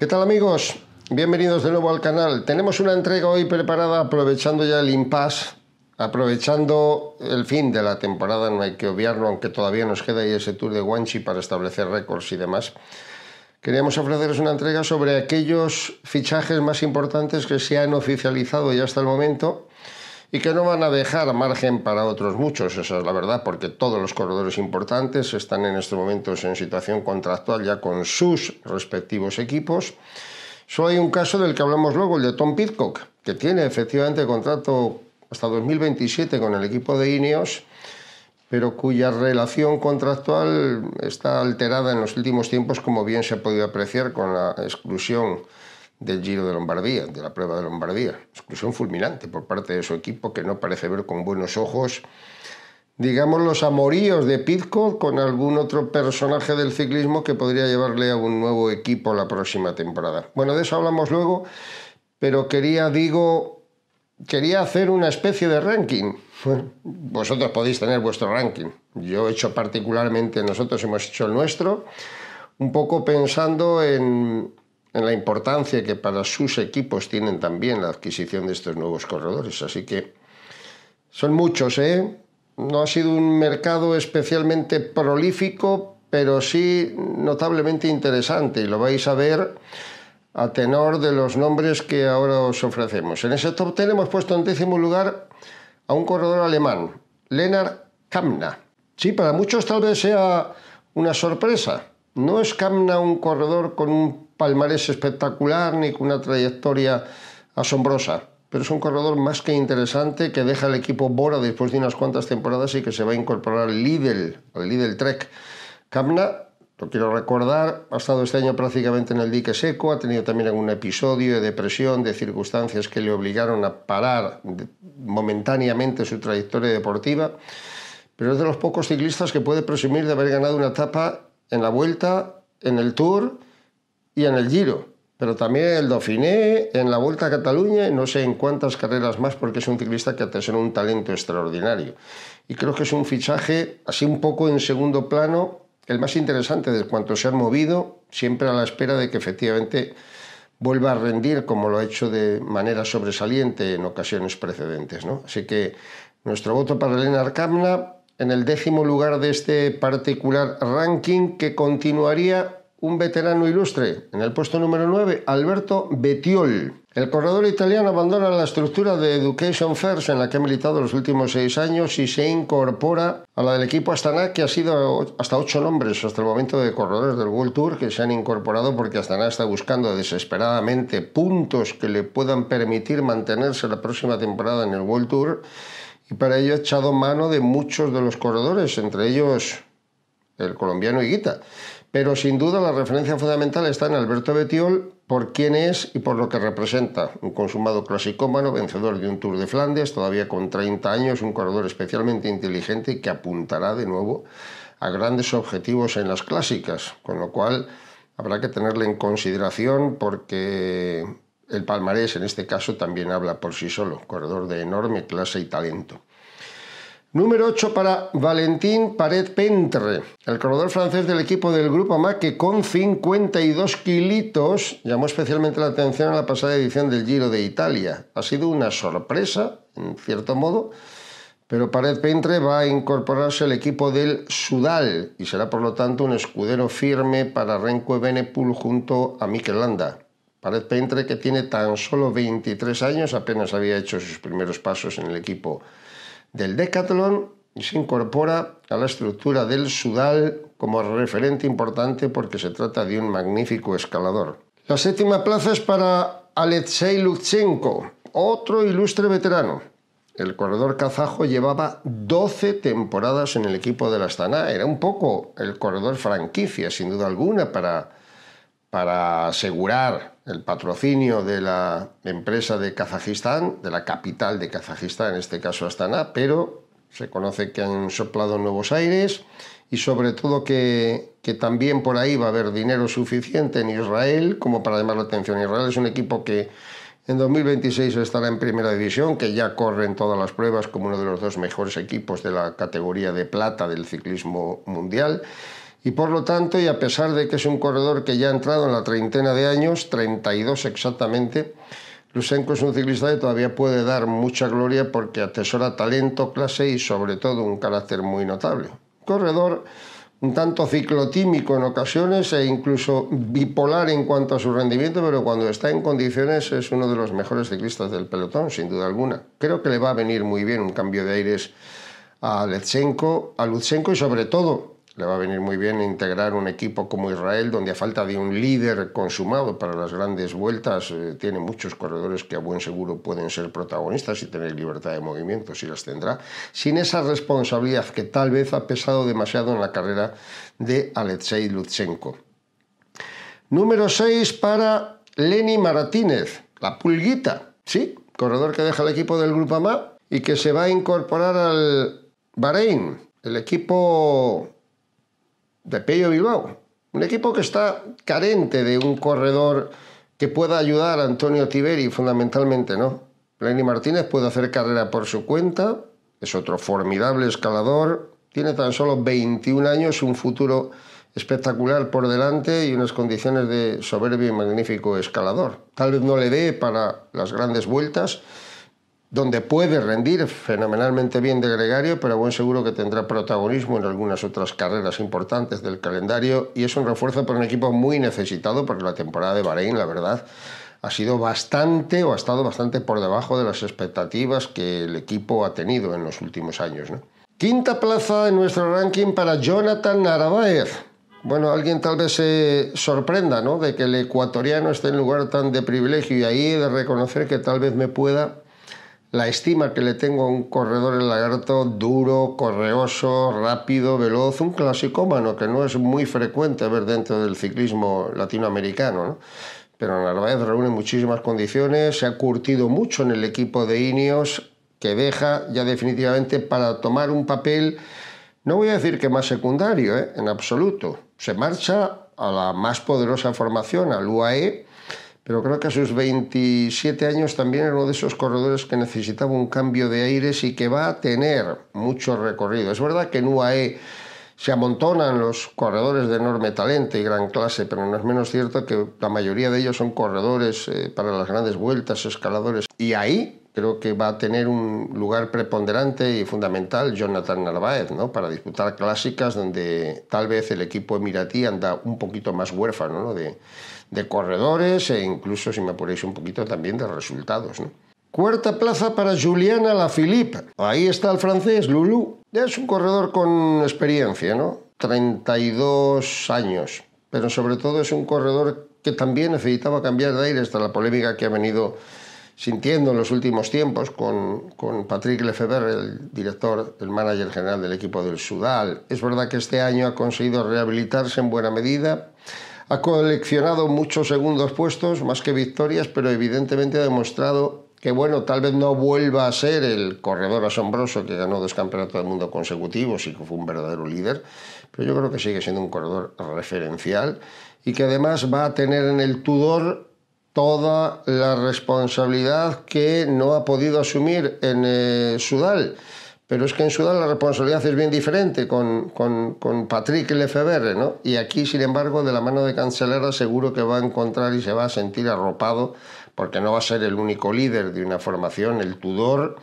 ¿Qué tal amigos? Bienvenidos de nuevo al canal. Tenemos una entrega hoy preparada aprovechando ya el impasse, aprovechando el fin de la temporada, no hay que obviarlo, aunque todavía nos queda ahí ese tour de Guanchi para establecer récords y demás. Queríamos ofreceros una entrega sobre aquellos fichajes más importantes que se han oficializado ya hasta el momento y que no van a dejar margen para otros muchos, esa es la verdad, porque todos los corredores importantes están en estos momentos en situación contractual ya con sus respectivos equipos. Solo hay un caso del que hablamos luego, el de Tom Pitcock, que tiene efectivamente contrato hasta 2027 con el equipo de Ineos, pero cuya relación contractual está alterada en los últimos tiempos, como bien se ha podido apreciar con la exclusión del Giro de Lombardía, de la prueba de Lombardía. Exclusión fulminante por parte de su equipo que no parece ver con buenos ojos, digamos, los amoríos de Pizco con algún otro personaje del ciclismo que podría llevarle a un nuevo equipo la próxima temporada. Bueno, de eso hablamos luego, pero quería, digo, quería hacer una especie de ranking. vosotros podéis tener vuestro ranking. Yo he hecho particularmente, nosotros hemos hecho el nuestro, un poco pensando en, en la importancia que para sus equipos tienen también la adquisición de estos nuevos corredores. Así que son muchos, ¿eh? No ha sido un mercado especialmente prolífico, pero sí notablemente interesante y lo vais a ver a tenor de los nombres que ahora os ofrecemos. En ese top tenemos hemos puesto en décimo lugar a un corredor alemán, Lennart Kamna. Sí, para muchos tal vez sea una sorpresa, no es Camna un corredor con un palmarés espectacular ni con una trayectoria asombrosa, pero es un corredor más que interesante que deja al equipo Bora después de unas cuantas temporadas y que se va a incorporar al Lidl, al Lidl Trek. Camna, lo quiero recordar, ha estado este año prácticamente en el dique seco, ha tenido también algún episodio de depresión, de circunstancias que le obligaron a parar momentáneamente su trayectoria deportiva, pero es de los pocos ciclistas que puede presumir de haber ganado una etapa en la Vuelta, en el Tour y en el Giro. Pero también el Dauphiné, en la Vuelta a Cataluña y no sé en cuántas carreras más, porque es un ciclista que atesora un talento extraordinario. Y creo que es un fichaje, así un poco en segundo plano, el más interesante de cuanto se ha movido, siempre a la espera de que efectivamente vuelva a rendir como lo ha hecho de manera sobresaliente en ocasiones precedentes. ¿no? Así que nuestro voto para Elena Arcamna, en el décimo lugar de este particular ranking que continuaría un veterano ilustre. En el puesto número 9, Alberto Betiol. El corredor italiano abandona la estructura de Education First en la que ha militado los últimos seis años y se incorpora a la del equipo Astana, que ha sido hasta ocho nombres hasta el momento de corredores del World Tour que se han incorporado porque Astana está buscando desesperadamente puntos que le puedan permitir mantenerse la próxima temporada en el World Tour y para ello ha echado mano de muchos de los corredores, entre ellos el colombiano Higuita. Pero sin duda la referencia fundamental está en Alberto Betiol por quién es y por lo que representa. Un consumado clasicómano, vencedor de un Tour de Flandes, todavía con 30 años, un corredor especialmente inteligente y que apuntará de nuevo a grandes objetivos en las clásicas, con lo cual habrá que tenerle en consideración porque el palmarés en este caso también habla por sí solo, corredor de enorme clase y talento. Número 8 para Valentín Pared Pentre, el corredor francés del equipo del Grupo MAC que con 52 kilitos llamó especialmente la atención en la pasada edición del Giro de Italia. Ha sido una sorpresa, en cierto modo, pero Pared Pentre va a incorporarse al equipo del Sudal y será por lo tanto un escudero firme para renco Benepul junto a Mikel Landa. Pared Pentre, que tiene tan solo 23 años, apenas había hecho sus primeros pasos en el equipo del Decathlon y se incorpora a la estructura del Sudal como referente importante porque se trata de un magnífico escalador. La séptima plaza es para Alexei Lutsenko, otro ilustre veterano. El corredor kazajo llevaba 12 temporadas en el equipo de la Astana. Era un poco el corredor franquicia, sin duda alguna, para, para asegurar el patrocinio de la empresa de Kazajistán, de la capital de Kazajistán, en este caso Astana, pero se conoce que han soplado nuevos aires y sobre todo que, que, también por ahí va a haber dinero suficiente en Israel como para llamar la atención. Israel es un equipo que en 2026 estará en primera división, que ya corren todas las pruebas como uno de los dos mejores equipos de la categoría de plata del ciclismo mundial y por lo tanto, y a pesar de que es un corredor que ya ha entrado en la treintena de años, 32 exactamente, Lusenko es un ciclista que todavía puede dar mucha gloria porque atesora talento, clase y sobre todo un carácter muy notable. Corredor un tanto ciclotímico en ocasiones e incluso bipolar en cuanto a su rendimiento, pero cuando está en condiciones es uno de los mejores ciclistas del pelotón, sin duda alguna. Creo que le va a venir muy bien un cambio de aires a Lutsenko, a Lutsenko y sobre todo le va a venir muy bien integrar un equipo como Israel, donde a falta de un líder consumado para las grandes vueltas, eh, tiene muchos corredores que a buen seguro pueden ser protagonistas y tener libertad de movimiento, si las tendrá, sin esa responsabilidad que tal vez ha pesado demasiado en la carrera de Alexei Lutsenko. Número 6 para Lenny Martínez, la pulguita, ¿sí? Corredor que deja el equipo del Grupo AMA y que se va a incorporar al Bahrein, el equipo de Pello Bilbao. Un equipo que está carente de un corredor que pueda ayudar a Antonio Tiberi fundamentalmente, ¿no? Lenny Martínez puede hacer carrera por su cuenta, es otro formidable escalador, tiene tan solo 21 años, un futuro espectacular por delante y unas condiciones de soberbio y magnífico escalador. Tal vez no le dé para las grandes vueltas, donde puede rendir fenomenalmente bien de gregario, pero buen seguro que tendrá protagonismo en algunas otras carreras importantes del calendario y es un refuerzo para un equipo muy necesitado porque la temporada de Bahrein, la verdad, ha sido bastante o ha estado bastante por debajo de las expectativas que el equipo ha tenido en los últimos años. Quinta plaza en nuestro ranking para Jonathan Narváez. Bueno, alguien tal vez se sorprenda ¿no? de que el ecuatoriano esté en lugar tan de privilegio y ahí he de reconocer que tal vez me pueda la estima que le tengo a un corredor el lagarto duro, correoso, rápido, veloz, un clasicómano que no es muy frecuente ver dentro del ciclismo latinoamericano. ¿no? Pero Narváez reúne muchísimas condiciones, se ha curtido mucho en el equipo de Ineos, que deja ya definitivamente para tomar un papel, no voy a decir que más secundario, ¿eh? en absoluto. Se marcha a la más poderosa formación, al UAE, pero creo que a sus 27 años también era uno de esos corredores que necesitaba un cambio de aires y que va a tener mucho recorrido. Es verdad que en UAE se amontonan los corredores de enorme talento y gran clase, pero no es menos cierto que la mayoría de ellos son corredores eh, para las grandes vueltas, escaladores. Y ahí creo que va a tener un lugar preponderante y fundamental Jonathan Narváez, ¿no? Para disputar clásicas donde tal vez el equipo emiratí anda un poquito más huérfano, ¿no? De, de corredores e incluso, si me apuráis un poquito, también de resultados. Cuarta plaza para Juliana Lafilippe. Ahí está el francés, Lulu. Es un corredor con experiencia, ¿no? 32 años. Pero sobre todo es un corredor que también necesitaba cambiar de aire hasta la polémica que ha venido sintiendo en los últimos tiempos con, con Patrick Lefebvre, el director, el manager general del equipo del Sudal. Es verdad que este año ha conseguido rehabilitarse en buena medida ha coleccionado muchos segundos puestos, más que victorias, pero evidentemente ha demostrado que, bueno, tal vez no vuelva a ser el corredor asombroso que ganó dos campeonatos del mundo consecutivos y que fue un verdadero líder, pero yo creo que sigue siendo un corredor referencial y que además va a tener en el Tudor toda la responsabilidad que no ha podido asumir en eh, Sudal. Pero es que en Sudán la responsabilidad es bien diferente con, con, con Patrick ¿no? Y aquí, sin embargo, de la mano de Cancelera seguro que va a encontrar y se va a sentir arropado, porque no va a ser el único líder de una formación, el Tudor,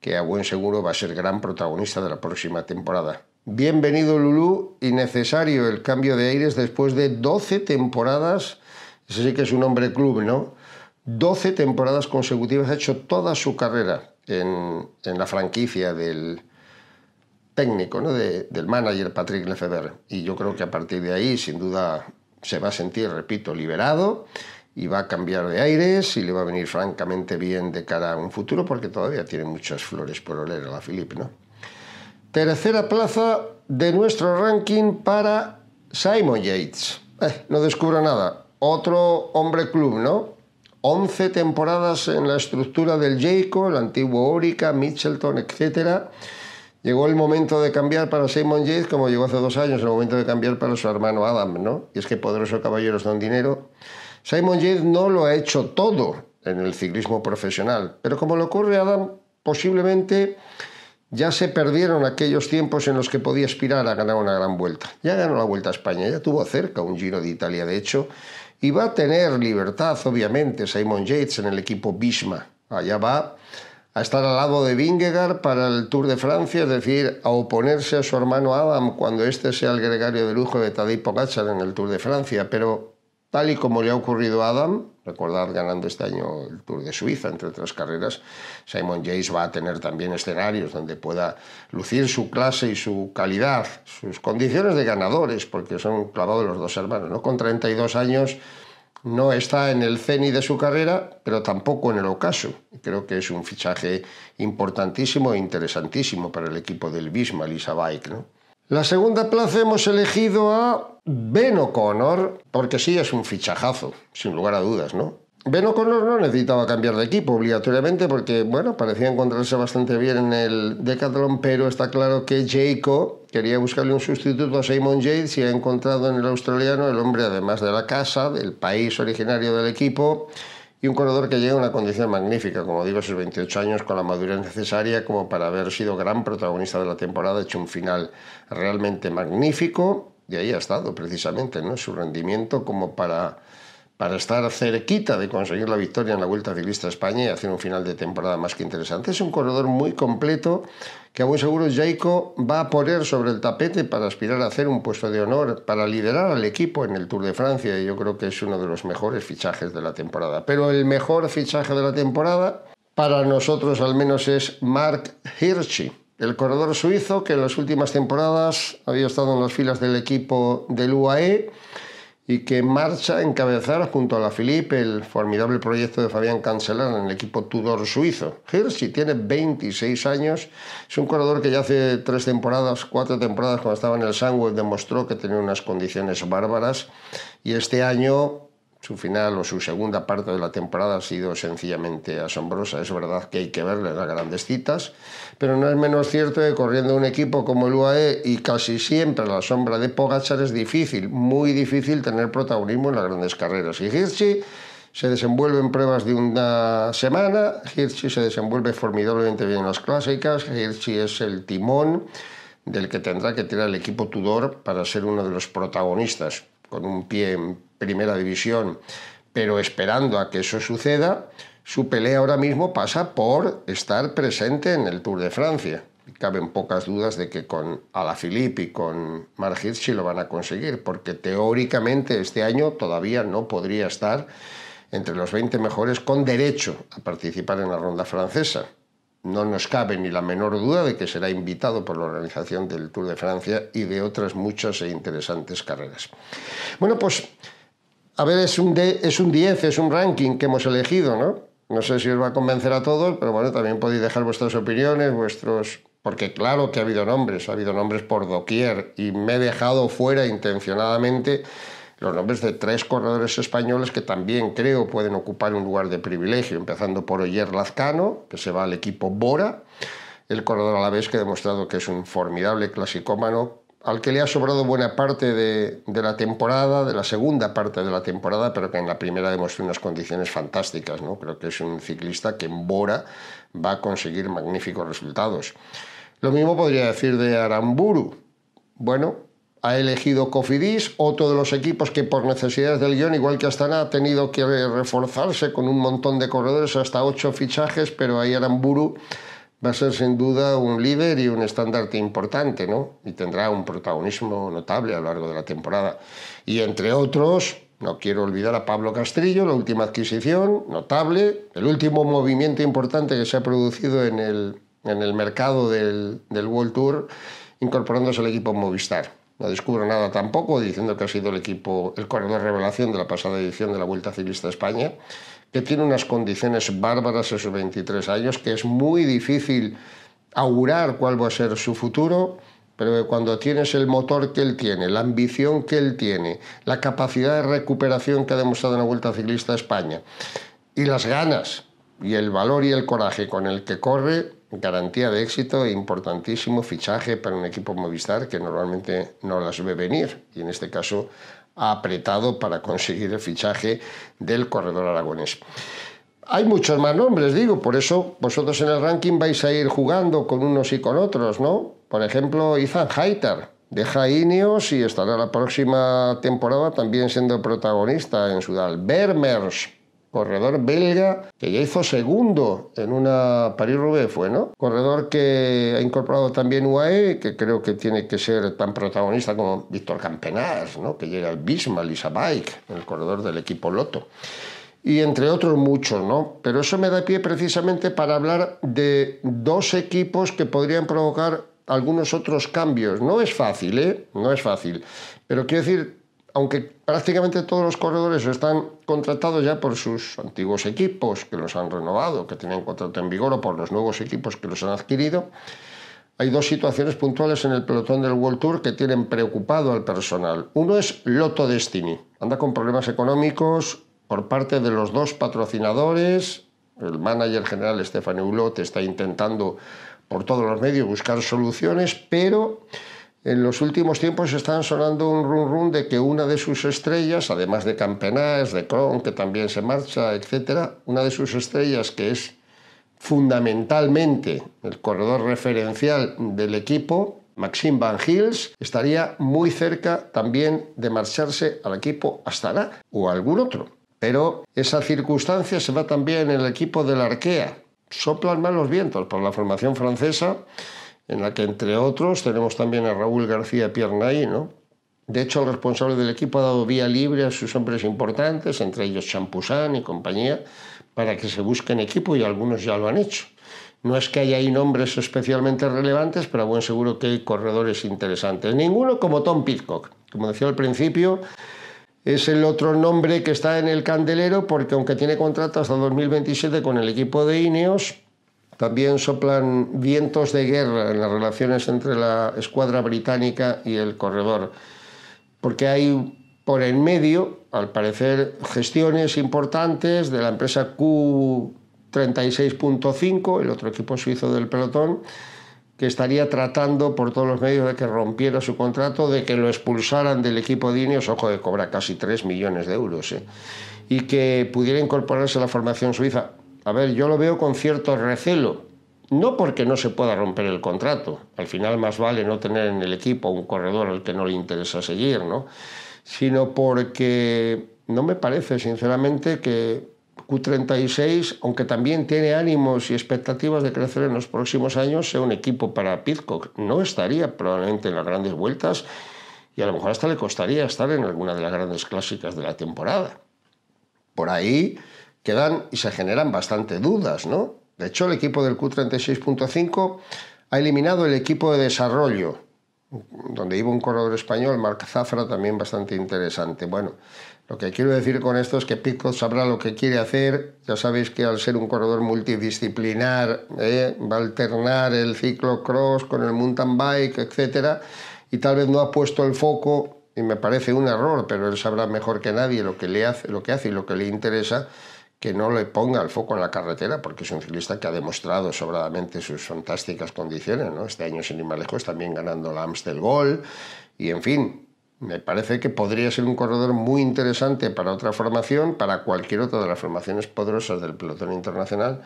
que a buen seguro va a ser gran protagonista de la próxima temporada. Bienvenido Lulú y necesario el cambio de aires después de 12 temporadas, ese sí que es un hombre club, ¿no? 12 temporadas consecutivas ha hecho toda su carrera, en, la franquicia del técnico, ¿no? del manager Patrick Lefebvre. Y yo creo que a partir de ahí, sin duda, se va a sentir, repito, liberado y va a cambiar de aires y le va a venir francamente bien de cara a un futuro porque todavía tiene muchas flores por oler a la Philip, ¿no? Tercera plaza de nuestro ranking para Simon Yates. Eh, no descubro nada. Otro hombre club, ¿no? 11 temporadas en la estructura del Jayco, el antiguo Orica, Mitchelton, etc. Llegó el momento de cambiar para Simon Yates, como llegó hace dos años, el momento de cambiar para su hermano Adam, ¿no? Y es que poderosos caballeros dan dinero. Simon Yates no lo ha hecho todo en el ciclismo profesional, pero como le ocurre a Adam, posiblemente ya se perdieron aquellos tiempos en los que podía aspirar a ganar una gran vuelta. Ya ganó la Vuelta a España, ya tuvo cerca un Giro de Italia, de hecho, y va a tener libertad, obviamente, Simon Yates en el equipo Bisma. Allá va a estar al lado de Vingegaard para el Tour de Francia, es decir, a oponerse a su hermano Adam cuando este sea el gregario de lujo de Tadej Pogacar en el Tour de Francia. Pero Tal y como le ha ocurrido a Adam, recordad ganando este año el Tour de Suiza, entre otras carreras, Simon Yates va a tener también escenarios donde pueda lucir su clase y su calidad, sus condiciones de ganadores, porque son clavados los dos hermanos. ¿no? Con 32 años no está en el ceni de su carrera, pero tampoco en el ocaso. Creo que es un fichaje importantísimo e interesantísimo para el equipo del Bismarck Elisa Bike, ¿no? La segunda plaza hemos elegido a Ben O'Connor, porque sí es un fichajazo, sin lugar a dudas, ¿no? Ben O'Connor no necesitaba cambiar de equipo obligatoriamente porque, bueno, parecía encontrarse bastante bien en el Decathlon, pero está claro que Jacob quería buscarle un sustituto a Simon Yates y ha encontrado en el australiano el hombre, además de la casa, del país originario del equipo, y un corredor que llega en una condición magnífica, como digo, sus 28 años, con la madurez necesaria como para haber sido gran protagonista de la temporada, hecho un final realmente magnífico, y ahí ha estado precisamente, ¿no? Su rendimiento como para para estar cerquita de conseguir la victoria en la Vuelta Ciclista a España y hacer un final de temporada más que interesante. Es un corredor muy completo que a buen seguro Jaico va a poner sobre el tapete para aspirar a hacer un puesto de honor, para liderar al equipo en el Tour de Francia. Y yo creo que es uno de los mejores fichajes de la temporada. Pero el mejor fichaje de la temporada, para nosotros al menos, es Mark Hirschi. El corredor suizo que en las últimas temporadas había estado en las filas del equipo del UAE y que marcha a encabezar junto a la Philippe el formidable proyecto de Fabián Cancelar en el equipo Tudor suizo. Hirschi tiene 26 años, es un corredor que ya hace tres temporadas, cuatro temporadas cuando estaba en el sangue demostró que tenía unas condiciones bárbaras y este año su final o su segunda parte de la temporada ha sido sencillamente asombrosa. Es verdad que hay que verle las grandes citas, pero no es menos cierto que corriendo un equipo como el UAE y casi siempre a la sombra de Pogachar es difícil, muy difícil tener protagonismo en las grandes carreras. Y Hirschi se desenvuelve en pruebas de una semana, Hirschi se desenvuelve formidablemente bien en las clásicas, Hirschi es el timón del que tendrá que tirar el equipo Tudor para ser uno de los protagonistas, con un pie en primera división, pero esperando a que eso suceda, su pelea ahora mismo pasa por estar presente en el Tour de Francia. Caben pocas dudas de que con Alaphilippe y con Margit sí lo van a conseguir, porque teóricamente este año todavía no podría estar entre los 20 mejores con derecho a participar en la ronda francesa. No nos cabe ni la menor duda de que será invitado por la organización del Tour de Francia y de otras muchas e interesantes carreras. Bueno, pues a ver, es un, es un 10, es un ranking que hemos elegido, ¿no? No sé si os va a convencer a todos, pero bueno, también podéis dejar vuestras opiniones, vuestros... Porque claro que ha habido nombres, ha habido nombres por doquier y me he dejado fuera intencionadamente los nombres de tres corredores españoles que también creo pueden ocupar un lugar de privilegio, empezando por Oyer Lazcano, que se va al equipo Bora, el corredor a la vez que ha demostrado que es un formidable clasicómano al que le ha sobrado buena parte de, la temporada, de la segunda parte de la temporada, pero que en la primera demostró unas condiciones fantásticas. ¿no? Creo que es un ciclista que en Bora va a conseguir magníficos resultados. Lo mismo podría decir de Aramburu. Bueno, ha elegido Cofidis, otro de los equipos que por necesidades del guión, igual que Astana, ha tenido que reforzarse con un montón de corredores, hasta ocho fichajes, pero ahí Aramburu va a ser sin duda un líder y un estandarte importante, ¿no? Y tendrá un protagonismo notable a lo largo de la temporada. Y entre otros, no quiero olvidar a Pablo Castrillo, la última adquisición notable, el último movimiento importante que se ha producido en el, en el mercado del, del World Tour, incorporándose al equipo Movistar. No descubro nada tampoco diciendo que ha sido el equipo, el corredor revelación de la pasada edición de la Vuelta Ciclista a España que tiene unas condiciones bárbaras a sus 23 años, que es muy difícil augurar cuál va a ser su futuro, pero cuando tienes el motor que él tiene, la ambición que él tiene, la capacidad de recuperación que ha demostrado en la Vuelta Ciclista a España, y las ganas, y el valor y el coraje con el que corre, garantía de éxito e importantísimo fichaje para un equipo Movistar que normalmente no las ve venir y en este caso ha apretado para conseguir el fichaje del corredor aragonés. Hay muchos más nombres, digo, por eso vosotros en el ranking vais a ir jugando con unos y con otros, ¿no? Por ejemplo, Ethan Heiter deja Ineos y estará la próxima temporada también siendo protagonista en Sudal. Bermers corredor belga que ya hizo segundo en una París-Roubaix fue, ¿no? Corredor que ha incorporado también UAE, que creo que tiene que ser tan protagonista como Víctor Campenaz, ¿no? Que llega al Bismarck, Lisa Bike, el corredor del equipo Loto. Y entre otros muchos, ¿no? Pero eso me da pie precisamente para hablar de dos equipos que podrían provocar algunos otros cambios. No es fácil, ¿eh? No es fácil. Pero quiero decir, aunque prácticamente todos los corredores están contratados ya por sus antiguos equipos que los han renovado, que tienen contrato en vigor o por los nuevos equipos que los han adquirido, hay dos situaciones puntuales en el pelotón del World Tour que tienen preocupado al personal. Uno es Lotto Destiny. Anda con problemas económicos por parte de los dos patrocinadores. El manager general Stefan Hulot está intentando por todos los medios buscar soluciones, pero en los últimos tiempos se están sonando un rum rum de que una de sus estrellas, además de Campenás, de cron que también se marcha, etc., una de sus estrellas que es fundamentalmente el corredor referencial del equipo, Maxim Van Hills, estaría muy cerca también de marcharse al equipo Astana o algún otro. Pero esa circunstancia se va también en el equipo de la Arkea. Soplan mal los vientos por la formación francesa en la que entre otros tenemos también a Raúl García Piernaí. ¿no? De hecho, el responsable del equipo ha dado vía libre a sus hombres importantes, entre ellos Champusán y compañía, para que se busquen equipo y algunos ya lo han hecho. No es que haya ahí nombres especialmente relevantes, pero a buen seguro que hay corredores interesantes. Ninguno como Tom Pitcock. Como decía al principio, es el otro nombre que está en el candelero porque aunque tiene contrato hasta 2027 con el equipo de Ineos, también soplan vientos de guerra en las relaciones entre la escuadra británica y el corredor, porque hay por en medio, al parecer, gestiones importantes de la empresa Q36.5, el otro equipo suizo del pelotón, que estaría tratando por todos los medios de que rompiera su contrato, de que lo expulsaran del equipo de Ineos, ojo, que cobra casi 3 millones de euros, ¿eh? y que pudiera incorporarse a la formación suiza a ver, yo lo veo con cierto recelo, no porque no se pueda romper el contrato, al final más vale no tener en el equipo un corredor al que no le interesa seguir, ¿no? sino porque no me parece, sinceramente, que Q36, aunque también tiene ánimos y expectativas de crecer en los próximos años, sea un equipo para Pitcock. No estaría probablemente en las grandes vueltas y a lo mejor hasta le costaría estar en alguna de las grandes clásicas de la temporada. Por ahí quedan y se generan bastante dudas, ¿no? De hecho, el equipo del Q36.5 ha eliminado el equipo de desarrollo, donde iba un corredor español, Marc Zafra, también bastante interesante. Bueno, lo que quiero decir con esto es que Pico sabrá lo que quiere hacer. Ya sabéis que al ser un corredor multidisciplinar, ¿eh? va a alternar el ciclocross con el mountain bike, etc. Y tal vez no ha puesto el foco, y me parece un error, pero él sabrá mejor que nadie lo que, le hace, lo que hace y lo que le interesa que no le ponga el foco en la carretera, porque es un ciclista que ha demostrado sobradamente sus fantásticas condiciones, ¿no? Este año, sin ir más lejos, también ganando la Amstel Gold, y en fin, me parece que podría ser un corredor muy interesante para otra formación, para cualquier otra de las formaciones poderosas del pelotón internacional,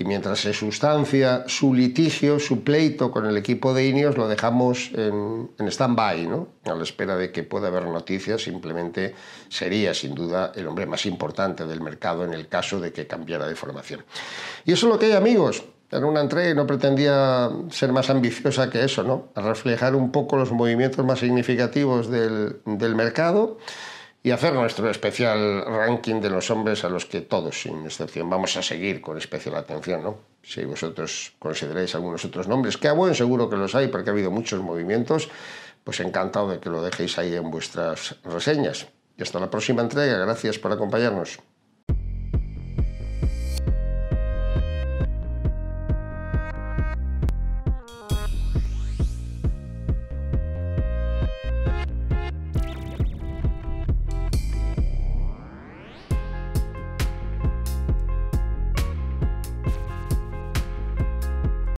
y mientras se sustancia su litigio, su pleito con el equipo de Ineos, lo dejamos en, en stand-by, ¿no? a la espera de que pueda haber noticias, simplemente sería sin duda el hombre más importante del mercado en el caso de que cambiara de formación. Y eso es lo que hay amigos, era una entrega y no pretendía ser más ambiciosa que eso, ¿no? A reflejar un poco los movimientos más significativos del, del mercado y hacer nuestro especial ranking de los hombres a los que todos, sin excepción, vamos a seguir con especial atención, ¿no? Si vosotros consideráis algunos otros nombres, que a buen seguro que los hay, porque ha habido muchos movimientos, pues encantado de que lo dejéis ahí en vuestras reseñas. Y hasta la próxima entrega, gracias por acompañarnos.